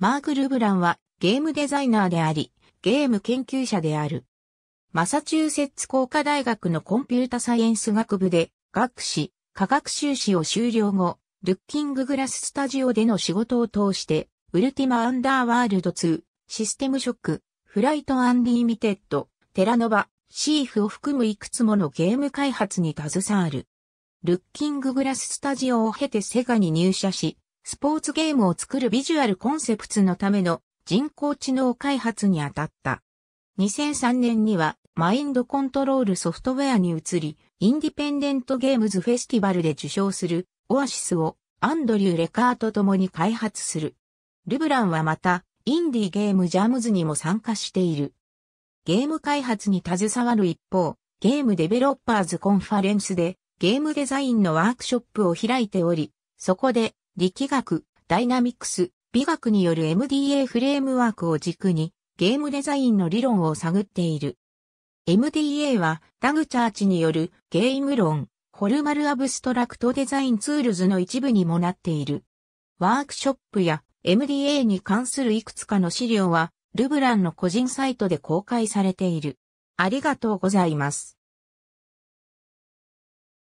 マーク・ルブランはゲームデザイナーであり、ゲーム研究者である。マサチューセッツ工科大学のコンピュータサイエンス学部で学士、科学修士を修了後、ルッキンググラススタジオでの仕事を通して、ウルティマ・アンダーワールド2、システムショック、フライト・アンリィ・ミテッド、テラノバ、シーフを含むいくつものゲーム開発に携わる。ルッキンググラススタジオを経てセガに入社し、スポーツゲームを作るビジュアルコンセプツのための人工知能開発にあたった。2003年にはマインドコントロールソフトウェアに移り、インディペンデントゲームズフェスティバルで受賞するオアシスをアンドリュー・レカーと共に開発する。ルブランはまたインディゲームジャムズにも参加している。ゲーム開発に携わる一方、ゲームデベロッパーズコンファレンスでゲームデザインのワークショップを開いており、そこで力学、ダイナミクス、美学による MDA フレームワークを軸にゲームデザインの理論を探っている。MDA はダグチャーチによるゲーム論、フォルマルアブストラクトデザインツールズの一部にもなっている。ワークショップや MDA に関するいくつかの資料はルブランの個人サイトで公開されている。ありがとうございます。